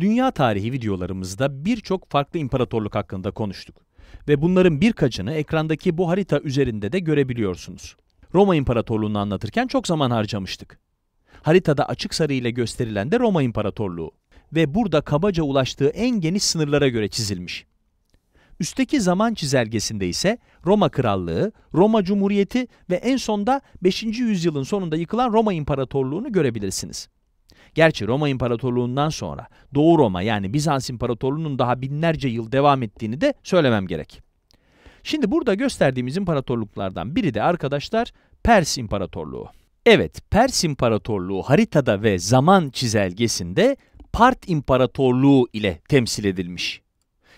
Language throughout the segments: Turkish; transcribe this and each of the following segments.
Dünya tarihi videolarımızda birçok farklı imparatorluk hakkında konuştuk ve bunların birkaçını ekrandaki bu harita üzerinde de görebiliyorsunuz. Roma İmparatorluğunu anlatırken çok zaman harcamıştık. Haritada açık sarı ile gösterilen de Roma İmparatorluğu ve burada kabaca ulaştığı en geniş sınırlara göre çizilmiş. Üstteki zaman çizelgesinde ise Roma Krallığı, Roma Cumhuriyeti ve en sonda 5. yüzyılın sonunda yıkılan Roma İmparatorluğunu görebilirsiniz. Gerçi Roma İmparatorluğundan sonra Doğu Roma yani Bizans İmparatorluğunun daha binlerce yıl devam ettiğini de söylemem gerek. Şimdi burada gösterdiğimiz imparatorluklardan biri de arkadaşlar Pers İmparatorluğu. Evet, Pers İmparatorluğu haritada ve zaman çizelgesinde Part İmparatorluğu ile temsil edilmiş.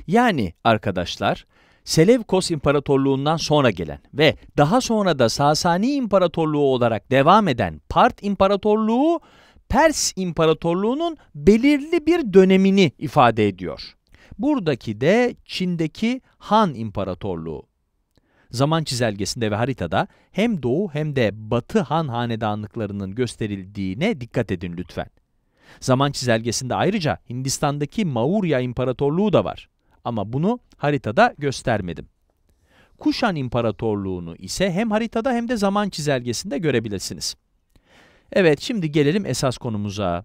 Yani arkadaşlar, Seleukos İmparatorluğundan sonra gelen ve daha sonra da Sasani İmparatorluğu olarak devam eden Part İmparatorluğu Pers İmparatorluğu'nun belirli bir dönemini ifade ediyor. Buradaki de Çin'deki Han İmparatorluğu. Zaman çizelgesinde ve haritada hem doğu hem de batı Han hanedanlıklarının gösterildiğine dikkat edin lütfen. Zaman çizelgesinde ayrıca Hindistan'daki Maurya İmparatorluğu da var. Ama bunu haritada göstermedim. Kuşan İmparatorluğunu ise hem haritada hem de zaman çizelgesinde görebilirsiniz. Evet şimdi gelelim esas konumuza.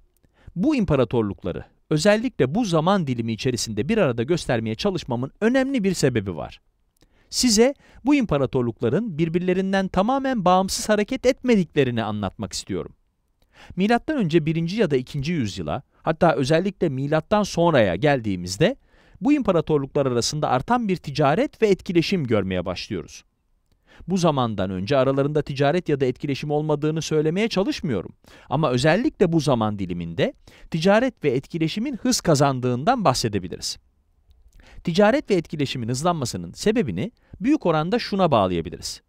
Bu imparatorlukları özellikle bu zaman dilimi içerisinde bir arada göstermeye çalışmamın önemli bir sebebi var. Size bu imparatorlukların birbirlerinden tamamen bağımsız hareket etmediklerini anlatmak istiyorum. Milattan önce 1. ya da 2. yüzyıla hatta özellikle milattan sonraya geldiğimizde bu imparatorluklar arasında artan bir ticaret ve etkileşim görmeye başlıyoruz bu zamandan önce aralarında ticaret ya da etkileşim olmadığını söylemeye çalışmıyorum. Ama özellikle bu zaman diliminde ticaret ve etkileşimin hız kazandığından bahsedebiliriz. Ticaret ve etkileşimin hızlanmasının sebebini büyük oranda şuna bağlayabiliriz.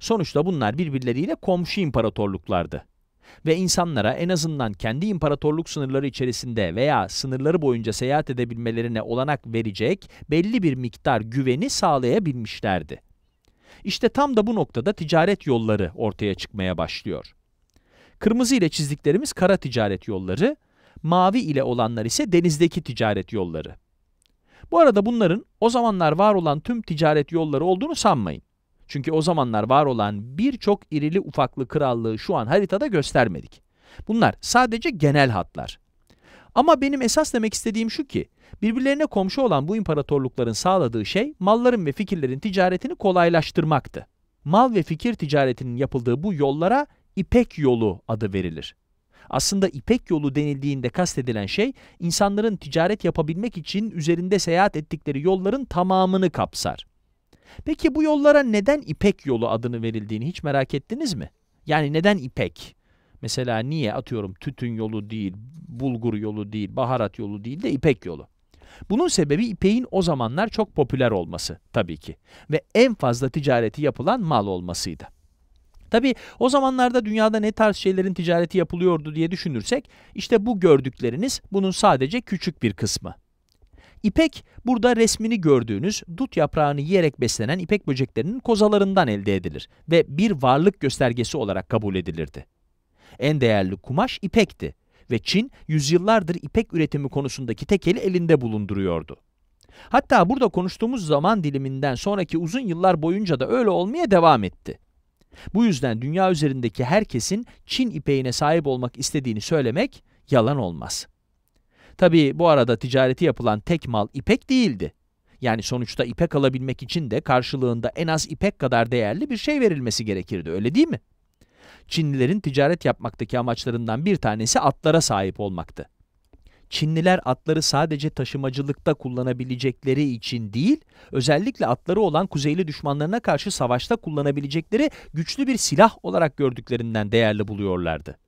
Sonuçta bunlar birbirleriyle komşu imparatorluklardı ve insanlara en azından kendi imparatorluk sınırları içerisinde veya sınırları boyunca seyahat edebilmelerine olanak verecek belli bir miktar güveni sağlayabilmişlerdi. İşte tam da bu noktada ticaret yolları ortaya çıkmaya başlıyor. Kırmızı ile çizdiklerimiz kara ticaret yolları, mavi ile olanlar ise denizdeki ticaret yolları. Bu arada bunların o zamanlar var olan tüm ticaret yolları olduğunu sanmayın. Çünkü o zamanlar var olan birçok irili ufaklı krallığı şu an haritada göstermedik. Bunlar sadece genel hatlar. Ama benim esas demek istediğim şu ki, birbirlerine komşu olan bu imparatorlukların sağladığı şey, malların ve fikirlerin ticaretini kolaylaştırmaktı. Mal ve fikir ticaretinin yapıldığı bu yollara İpek yolu adı verilir. Aslında İpek yolu denildiğinde kastedilen şey, insanların ticaret yapabilmek için üzerinde seyahat ettikleri yolların tamamını kapsar. Peki bu yollara neden İpek yolu adını verildiğini hiç merak ettiniz mi? Yani neden İpek? Mesela niye atıyorum tütün yolu değil, bulgur yolu değil, baharat yolu değil de ipek yolu. Bunun sebebi ipeğin o zamanlar çok popüler olması tabii ki ve en fazla ticareti yapılan mal olmasıydı. Tabii o zamanlarda dünyada ne tarz şeylerin ticareti yapılıyordu diye düşünürsek işte bu gördükleriniz bunun sadece küçük bir kısmı. İpek burada resmini gördüğünüz dut yaprağını yiyerek beslenen ipek böceklerinin kozalarından elde edilir ve bir varlık göstergesi olarak kabul edilirdi. En değerli kumaş ipekti ve Çin yüzyıllardır ipek üretimi konusundaki tekeli elinde bulunduruyordu. Hatta burada konuştuğumuz zaman diliminden sonraki uzun yıllar boyunca da öyle olmaya devam etti. Bu yüzden dünya üzerindeki herkesin Çin ipeğine sahip olmak istediğini söylemek yalan olmaz. Tabi bu arada ticareti yapılan tek mal ipek değildi. Yani sonuçta ipek alabilmek için de karşılığında en az ipek kadar değerli bir şey verilmesi gerekirdi öyle değil mi? Çinlilerin ticaret yapmaktaki amaçlarından bir tanesi atlara sahip olmaktı. Çinliler atları sadece taşımacılıkta kullanabilecekleri için değil, özellikle atları olan kuzeyli düşmanlarına karşı savaşta kullanabilecekleri güçlü bir silah olarak gördüklerinden değerli buluyorlardı.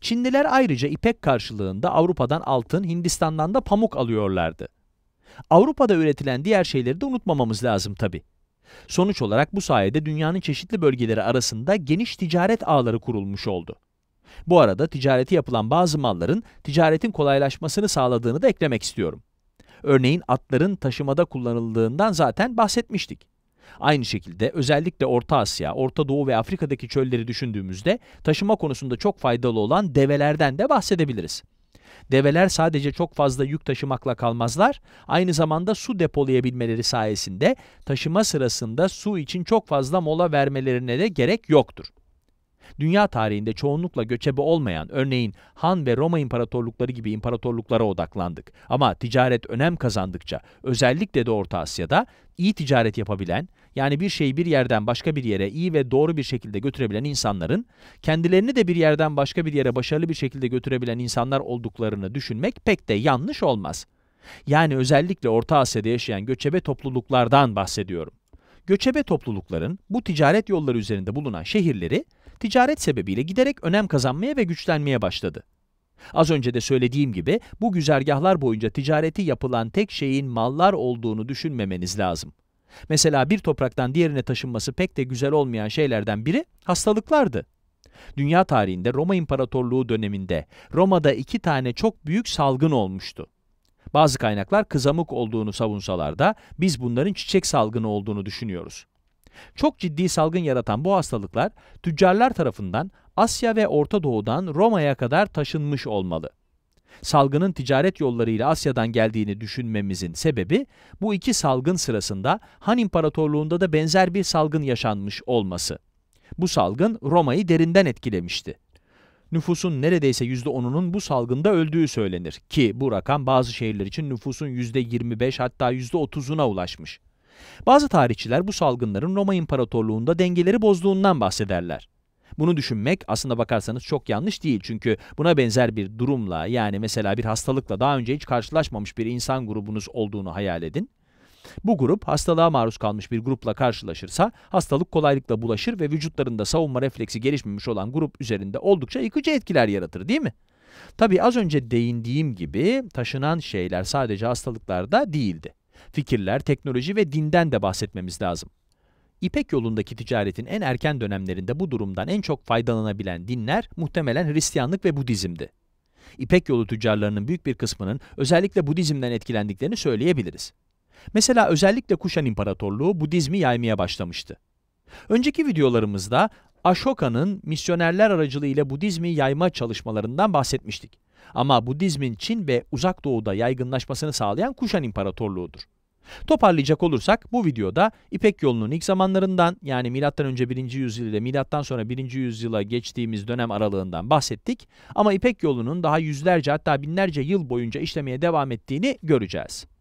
Çinliler ayrıca ipek karşılığında Avrupa'dan altın, Hindistan'dan da pamuk alıyorlardı. Avrupa'da üretilen diğer şeyleri de unutmamamız lazım tabii. Sonuç olarak bu sayede dünyanın çeşitli bölgeleri arasında geniş ticaret ağları kurulmuş oldu. Bu arada ticareti yapılan bazı malların ticaretin kolaylaşmasını sağladığını da eklemek istiyorum. Örneğin atların taşımada kullanıldığından zaten bahsetmiştik. Aynı şekilde özellikle Orta Asya, Orta Doğu ve Afrika'daki çölleri düşündüğümüzde taşıma konusunda çok faydalı olan develerden de bahsedebiliriz. Develer sadece çok fazla yük taşımakla kalmazlar, aynı zamanda su depolayabilmeleri sayesinde taşıma sırasında su için çok fazla mola vermelerine de gerek yoktur. Dünya tarihinde çoğunlukla göçebe olmayan, örneğin Han ve Roma imparatorlukları gibi imparatorluklara odaklandık. Ama ticaret önem kazandıkça, özellikle de Orta Asya'da iyi ticaret yapabilen, yani bir şeyi bir yerden başka bir yere iyi ve doğru bir şekilde götürebilen insanların, kendilerini de bir yerden başka bir yere başarılı bir şekilde götürebilen insanlar olduklarını düşünmek pek de yanlış olmaz. Yani özellikle Orta Asya'da yaşayan göçebe topluluklardan bahsediyorum. Göçebe toplulukların bu ticaret yolları üzerinde bulunan şehirleri ticaret sebebiyle giderek önem kazanmaya ve güçlenmeye başladı. Az önce de söylediğim gibi bu güzergahlar boyunca ticareti yapılan tek şeyin mallar olduğunu düşünmemeniz lazım. Mesela bir topraktan diğerine taşınması pek de güzel olmayan şeylerden biri hastalıklardı. Dünya tarihinde Roma İmparatorluğu döneminde Roma'da iki tane çok büyük salgın olmuştu. Bazı kaynaklar kızamık olduğunu savunsalar da biz bunların çiçek salgını olduğunu düşünüyoruz. Çok ciddi salgın yaratan bu hastalıklar tüccarlar tarafından Asya ve Orta Doğu'dan Roma'ya kadar taşınmış olmalı. Salgının ticaret yollarıyla Asya'dan geldiğini düşünmemizin sebebi bu iki salgın sırasında Han İmparatorluğu'nda da benzer bir salgın yaşanmış olması. Bu salgın Roma'yı derinden etkilemişti. Nüfusun neredeyse %10'unun bu salgında öldüğü söylenir ki bu rakam bazı şehirler için nüfusun %25 hatta %30'una ulaşmış. Bazı tarihçiler bu salgınların Roma İmparatorluğu'nda dengeleri bozduğundan bahsederler. Bunu düşünmek aslında bakarsanız çok yanlış değil. Çünkü buna benzer bir durumla yani mesela bir hastalıkla daha önce hiç karşılaşmamış bir insan grubunuz olduğunu hayal edin. Bu grup hastalığa maruz kalmış bir grupla karşılaşırsa hastalık kolaylıkla bulaşır ve vücutlarında savunma refleksi gelişmemiş olan grup üzerinde oldukça yıkıcı etkiler yaratır değil mi? Tabi az önce değindiğim gibi taşınan şeyler sadece hastalıklarda değildi. Fikirler, teknoloji ve dinden de bahsetmemiz lazım. İpek yolundaki ticaretin en erken dönemlerinde bu durumdan en çok faydalanabilen dinler muhtemelen Hristiyanlık ve Budizm'di. İpek yolu tüccarlarının büyük bir kısmının özellikle Budizm'den etkilendiklerini söyleyebiliriz. Mesela özellikle Kuşan İmparatorluğu Budizmi yaymaya başlamıştı. Önceki videolarımızda Ashoka'nın misyonerler aracılığıyla Budizmi yayma çalışmalarından bahsetmiştik. Ama Budizmin Çin ve Uzak Doğu'da yaygınlaşmasını sağlayan Kuşan İmparatorluğu'dur. Toparlayacak olursak bu videoda İpek yolunun ilk zamanlarından yani MÖ 1. yüzyıl ile milattan sonra 1. yüzyıla geçtiğimiz dönem aralığından bahsettik ama İpek yolunun daha yüzlerce hatta binlerce yıl boyunca işlemeye devam ettiğini göreceğiz.